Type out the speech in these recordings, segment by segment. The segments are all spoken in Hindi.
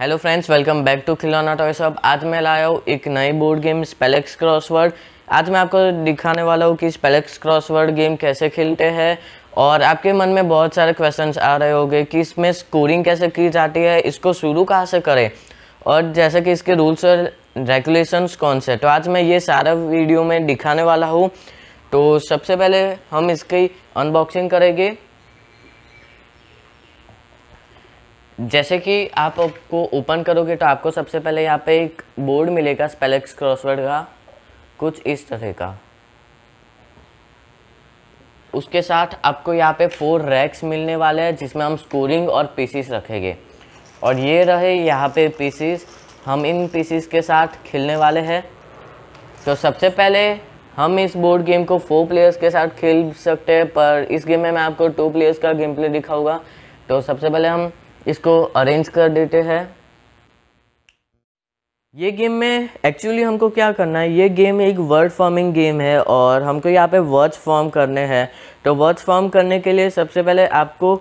hello friends welcome back to Khilona toy shop आज मैं लाया हूँ एक नई बोर्ड गेम स्पेलेक्स क्रॉसवर्ड आज मैं आपको दिखाने वाला हूँ कि स्पेलेक्स क्रॉसवर्ड गेम कैसे खेलते हैं और आपके मन में बहुत सारे क्वेश्चंस आ रहे होंगे कि इसमें स्कोरिंग कैसे की जाती है इसको शुरू कहाँ से करें और जैसे कि इसके रूल्स और रेगुलेशंस कौन से तो आज मैं ये सारा वीडियो में दिखाने वाला हूँ तो सबसे पहले हम इसकी अनबॉक्सिंग करेंगे जैसे कि आप आपको ओपन करोगे तो आपको सबसे पहले यहाँ पे एक बोर्ड मिलेगा स्पेलेक्स क्रॉसवर्ड का कुछ इस तरह का उसके साथ आपको यहाँ पे फोर रैक्स मिलने वाले हैं जिसमें हम स्कोरिंग और पीसीस रखेंगे और ये रहे यहाँ पे पीसीस हम इन पीसीस के साथ खेलने वाले हैं तो सबसे पहले हम इस बोर्ड गेम को फोर प्लेयर्स के साथ खेल सकते हैं पर इस गेम में मैं आपको टू प्लेयर्स का गेम प्ले दिखाऊंगा तो सबसे पहले हम इसको अरेंज कर देते हैं ये गेम में एक्चुअली हमको क्या करना है ये गेम एक वर्ड फॉर्मिंग गेम है और हमको यहाँ पे वर्ड्स फॉर्म करने हैं तो वर्ड्स फॉर्म करने के लिए सबसे पहले आपको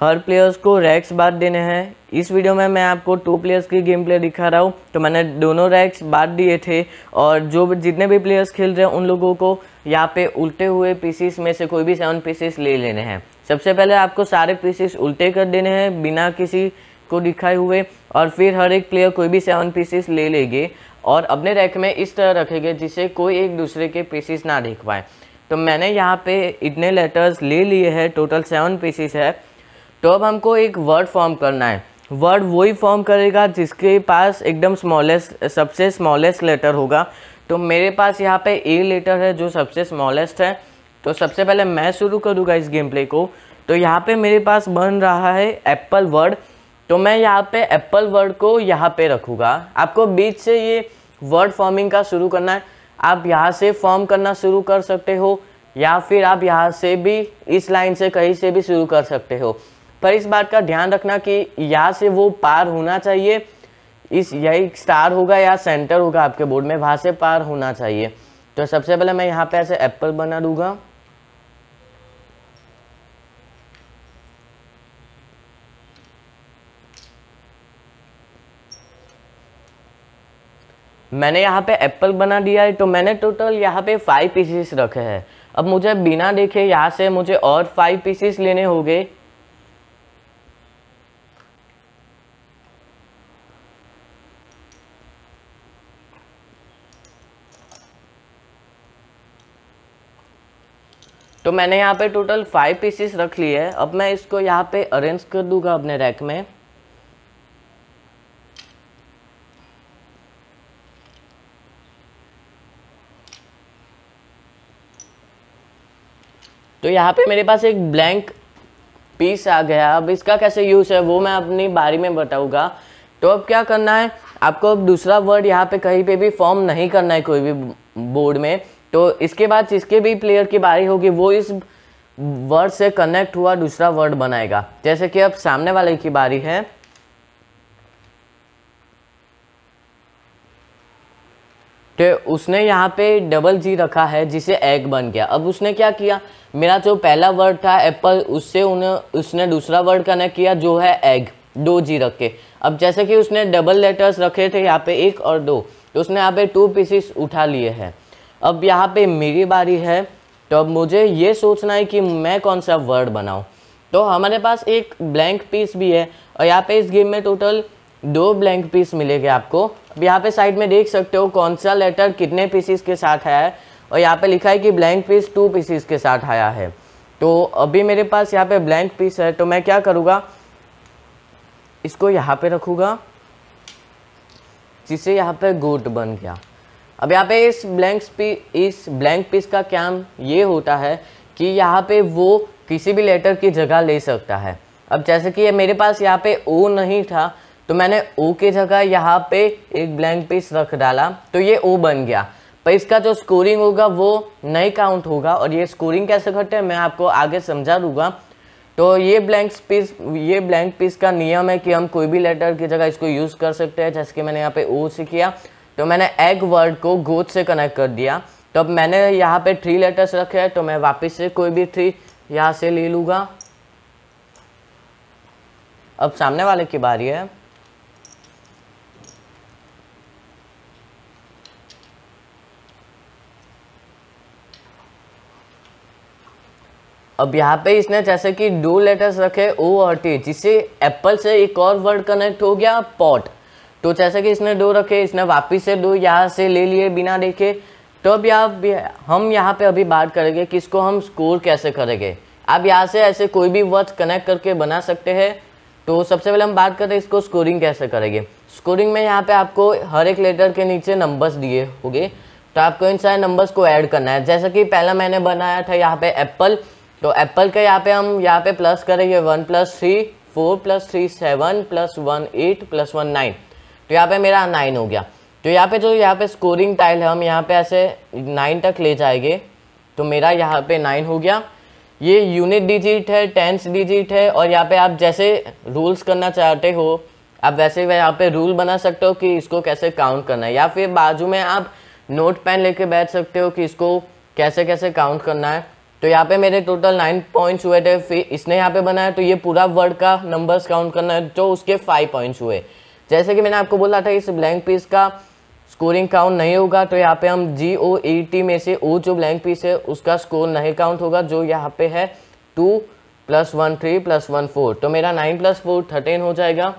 हर प्लेयर्स को रैक्स बात देने हैं इस वीडियो में मैं आपको टू प्लेयर्स की गेम प्ले दिखा रहा हूँ तो मैंने दोनों रैक्स बांट दिए थे और जो जितने भी प्लेयर्स खेल रहे हैं उन लोगों को यहाँ पे उल्टे हुए पीसीस में से कोई भी सेवन पीसीस ले लेने हैं सबसे पहले आपको सारे पीसेस उल्टे कर देने हैं बिना किसी को दिखाए हुए और फिर हर एक प्लेयर कोई भी सेवन पीसेस ले लेंगे और अपने रैक में इस तरह रखेंगे जिसे कोई एक दूसरे के पीसेस ना देख पाए तो मैंने यहाँ पे इतने लेटर्स ले लिए हैं टोटल सेवन पीसेस है तो अब हमको एक वर्ड फॉर्म करना है वर्ड वही फॉर्म करेगा जिसके पास एकदम स्मॉलेस्ट सबसे स्मॉलेस्ट लेटर होगा तो मेरे पास यहाँ पे ए लेटर है जो सबसे स्मॉलेस्ट है तो सबसे पहले मैं शुरू करूँगा इस गेम प्ले को तो यहाँ पे मेरे पास बन रहा है एप्पल वर्ड तो मैं यहाँ पे एप्पल वर्ड को यहाँ पे रखूँगा आपको बीच से ये वर्ड फॉर्मिंग का शुरू करना है आप यहाँ से फॉर्म करना शुरू कर सकते हो या फिर आप यहाँ से भी इस लाइन से कहीं से भी शुरू कर सकते हो पर इस बात का ध्यान रखना कि यहाँ से वो पार होना चाहिए इस यही स्टार होगा या सेंटर होगा आपके बोर्ड में वहाँ से पार होना चाहिए तो सबसे पहले मैं यहाँ पे ऐसे एप्पल बना दूंगा मैंने यहाँ पे एप्पल बना दिया है तो मैंने टोटल यहाँ पे फाइव पीसेस रखे हैं अब मुझे बिना देखे यहाँ से मुझे और फाइव पीसेस लेने होंगे तो मैंने यहाँ पे टोटल फाइव पीसेस रख लिए है अब मैं इसको यहाँ पे अरेंज कर दूंगा अपने रैक में तो यहाँ पे मेरे पास एक ब्लैंक पीस आ गया अब इसका कैसे यूज़ है वो मैं अपनी बारी में बताऊँगा तो अब क्या करना है आपको अब दूसरा वर्ड यहाँ पे कहीं पे भी फॉर्म नहीं करना है कोई भी बोर्ड में तो इसके बाद जिसके भी प्लेयर की बारी होगी वो इस वर्ड से कनेक्ट हुआ दूसरा वर्ड बनाएगा जैसे कि अब सामने वाले की बारी है तो उसने यहाँ पे डबल जी रखा है जिसे एग बन गया अब उसने क्या किया मेरा जो पहला वर्ड था एप्पल उससे उन्हें उसने दूसरा वर्ड कनेक्ट किया जो है एग दो जी रख के अब जैसे कि उसने डबल लेटर्स रखे थे यहाँ पे एक और दो तो उसने यहाँ पे टू पीसीस उठा लिए हैं अब यहाँ पे मेरी बारी है तो अब मुझे ये सोचना है कि मैं कौन सा वर्ड बनाऊँ तो हमारे पास एक ब्लैंक पीस भी है और यहाँ पे इस गेम में टोटल दो ब्लैंक पीस मिलेगा आपको अब यहाँ पे साइड में देख सकते हो कौन सा लेटर कितने पीसीस के साथ आया है और यहाँ पे लिखा है कि ब्लैंक पीस टू पीसीस के साथ आया है तो अभी मेरे पास यहाँ पे ब्लैंक पीस है तो मैं क्या करूँगा इसको यहाँ पे रखूँगा जिससे यहाँ पे गोट बन गया अब यहाँ पे इस ब्लैंक पी इस ब्लैंक पीस का क्या ये होता है कि यहाँ पे वो किसी भी लेटर की जगह ले सकता है अब जैसे कि मेरे पास यहाँ पे ओ नहीं था तो मैंने ओ की जगह यहाँ पे एक ब्लैंक पीस रख डाला तो ये ओ बन गया पर इसका जो स्कोरिंग होगा वो नहीं काउंट होगा और ये स्कोरिंग कैसे करते हैं मैं आपको आगे समझा दूंगा तो ये ब्लैंक पीस ये ब्लैंक पीस का नियम है कि हम कोई भी लेटर की जगह इसको यूज़ कर सकते हैं जैसे कि मैंने यहाँ पे ओ से किया तो मैंने एग वर्ड को गोद से कनेक्ट कर दिया तो अब मैंने यहाँ पे थ्री लेटर्स रखे हैं तो मैं वापस से कोई भी थ्री यहाँ से ले लूँगा अब सामने वाले की बारी है अब यहाँ पे इसने जैसे कि डू लेटर्स रखे ओ और टी जिससे एप्पल से एक और वर्ड कनेक्ट हो गया पॉट तो जैसे कि इसने दो रखे इसने वापिस से दो यहाँ से ले लिए बिना देखे तो अब यहाँ हम यहाँ पे अभी बात करेंगे कि इसको हम स्कोर कैसे करेंगे आप यहाँ से ऐसे कोई भी वर्ड कनेक्ट करके बना सकते हैं तो सबसे पहले हम बात करें इसको स्कोरिंग कैसे करेंगे स्कोरिंग में यहाँ पे आपको हर एक लेटर के नीचे नंबर्स दिए होंगे तो आपको इन सारे नंबर्स को ऐड करना है जैसे कि पहला मैंने बनाया था यहाँ पे एप्पल तो एप्पल का यहाँ पे हम यहाँ पे प्लस करेंगे one plus three four plus three seven plus one eight plus one nine तो यहाँ पे मेरा नाइन हो गया तो यहाँ पे जो यहाँ पे स्कोरिंग टाइल है हम यहाँ पे ऐसे नाइन तक ले जाएंगे तो मेरा यहाँ पे नाइन हो गया ये यूनिट डिजिट है टेंस डिजिट है और यहाँ पे आप जैसे रूल्स करना चाहते हो आप वैसे यहाँ पे रूल बना सकते हो कि इसको कैसे काउंट करना है या फिर बाजू में आप नोट पेन लेके बैठ सकते हो कि इसको कैसे कैसे काउंट करना है तो यहाँ पे मेरे टोटल नाइन पॉइंट्स हुए थे फिर इसने यहाँ पे बनाया तो ये पूरा वर्ड का नंबर्स काउंट करना है तो उसके फाइव पॉइंट्स हुए जैसे कि मैंने आपको बोला था इस ब्लैंक पीस का स्कोरिंग काउंट नहीं होगा तो यहाँ पे हम जी ओ ए टी में से ओ जो ब्लैंक पीस है उसका स्कोर नहीं काउंट होगा जो यहाँ पे है two plus one three plus one four तो मेरा नाइन प्लस फोर थर्टीन हो जाएगा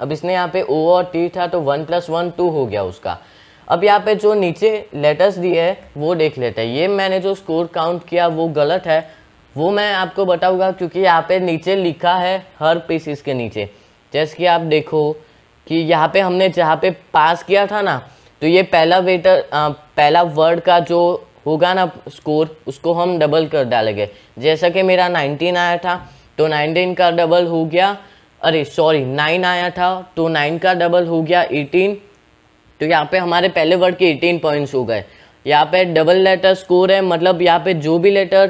अब इसने यहाँ पे ओ और टी था तो वन प्लस वन टू हो गया उसका अब यहाँ पे जो नीचे लेटर्स दिए हैं वो देख लेते हैं ये मैंने जो स्कोर काउंट किया वो गलत है वो मैं आपको बताऊंगा क्योंकि यहाँ पे नीचे लिखा है हर पीसीस के नीचे जैसे कि आप देखो कि यहाँ पे हमने जहाँ पे पास किया था ना तो ये पहला वेटर आ, पहला वर्ड का जो होगा ना स्कोर उसको हम डबल कर डालेंगे जैसा कि मेरा नाइनटीन आया था तो नाइनटीन का डबल हो गया अरे सॉरी नाइन आया था तो नाइन का डबल हो गया एटीन तो यहाँ पे हमारे पहले वर्ड के एटीन पॉइंट्स हो गए यहाँ पे डबल लेटर स्कोर है मतलब यहाँ पे जो भी लेटर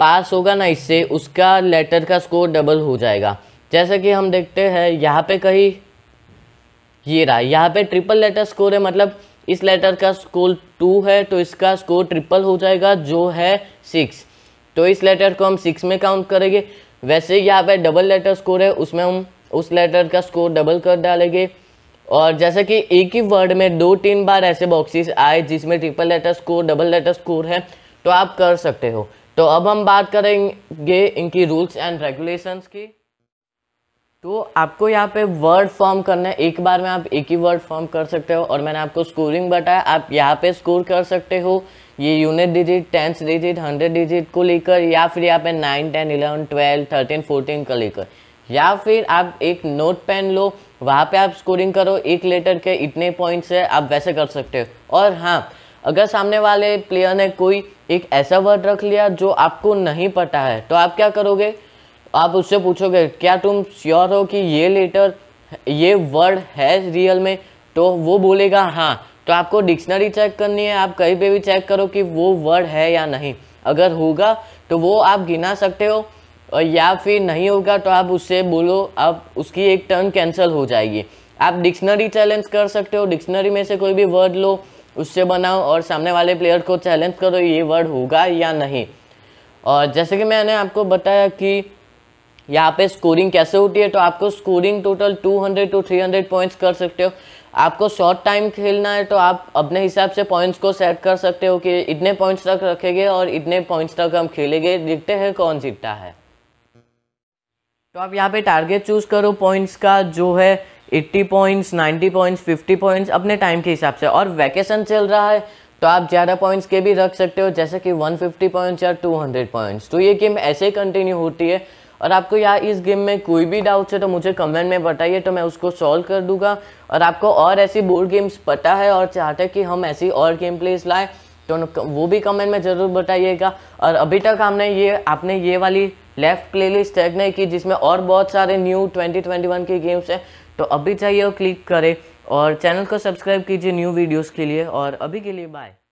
पास होगा ना इससे उसका लेटर का स्कोर डबल हो जाएगा जैसे कि हम देखते हैं यहाँ पे कहीं ये रहा यहाँ पे ट्रिपल लेटर स्कोर है मतलब इस लेटर का स्कोर टू है तो इसका स्कोर ट्रिपल हो जाएगा जो है सिक्स तो इस लेटर को हम सिक्स में काउंट करेंगे वैसे यहाँ पे डबल लेटर स्कोर है उसमें हम उस लेटर का स्कोर डबल कर डालेंगे और जैसे कि एक ही वर्ड में दो तीन बार ऐसे बॉक्सेस आए जिसमें triple letter score double letter score है तो आप कर सकते हो तो अब हम बात करेंगे इनकी रूल्स एंड रेगुलेशंस की तो आपको यहाँ पे वर्ड फॉर्म करना है एक बार में आप एक ही वर्ड फॉर्म कर सकते हो और मैंने आपको स्कोरिंग बताया आप यहाँ पे स्कोर कर सकते हो ये unit digit tenth digit hundred digit को लेकर या फिर यहाँ पे nine ten eleven twelve thirteen fourteen का लेकर या फिर आप एक नोट पेन लो वहाँ पे आप स्कोरिंग करो एक लेटर के इतने पॉइंट्स है आप वैसे कर सकते हो और हाँ अगर सामने वाले प्लेयर ने कोई एक ऐसा वर्ड रख लिया जो आपको नहीं पता है तो आप क्या करोगे आप उससे पूछोगे क्या तुम श्योर हो कि ये लेटर ये वर्ड है रियल में तो वो बोलेगा हाँ तो आपको डिक्शनरी चेक करनी है आप कहीं पे भी चेक करो कि वो वर्ड है या नहीं अगर होगा तो वो आप गिना सकते हो और या फिर नहीं होगा तो आप उससे बोलो आप उसकी एक टर्न कैंसिल हो जाएगी आप डिक्शनरी चैलेंज कर सकते हो डिक्शनरी में से कोई भी वर्ड लो उससे बनाओ और सामने वाले प्लेयर को चैलेंज करो ये वर्ड होगा या नहीं और जैसे कि मैंने आपको बताया कि यहाँ पे स्कोरिंग कैसे होती है तो आपको स्कोरिंग टोटल 200 टू 300 पॉइंट्स कर सकते हो आपको शॉर्ट टाइम खेलना है तो आप अपने हिसाब से पॉइंट्स को सेट कर सकते हो कि इतने पॉइंट्स तक रखेंगे और इतने पॉइंट्स तक हम खेलेंगे देखते हैं कौन जीतता है तो आप यहाँ पे टारगेट चूज़ करो पॉइंट्स का जो है 80 पॉइंट्स 90 पॉइंट्स 50 पॉइंट्स अपने टाइम के हिसाब से और वैकेशन चल रहा है तो आप ज़्यादा पॉइंट्स के भी रख सकते हो जैसे कि 150 पॉइंट्स या 200 पॉइंट्स तो ये गेम ऐसे ही कंटिन्यू होती है और आपको यार इस गेम में कोई भी डाउट्स है तो मुझे कमेंट में बताइए तो मैं उसको सॉल्व कर दूंगा और आपको और ऐसी बोर्ड गेम्स पता है और चाहते हैं कि हम ऐसी और गेम प्लेस लाएँ तो वो भी कमेंट में ज़रूर बताइएगा और अभी तक हमने ये आपने ये वाली लेफ्ट प्लेलिस्ट टैग नहीं की जिसमें और बहुत सारे न्यू 2021 के गेम्स हैं तो अभी चाहिए वो क्लिक करें और चैनल को सब्सक्राइब कीजिए न्यू वीडियोस के लिए और अभी के लिए बाय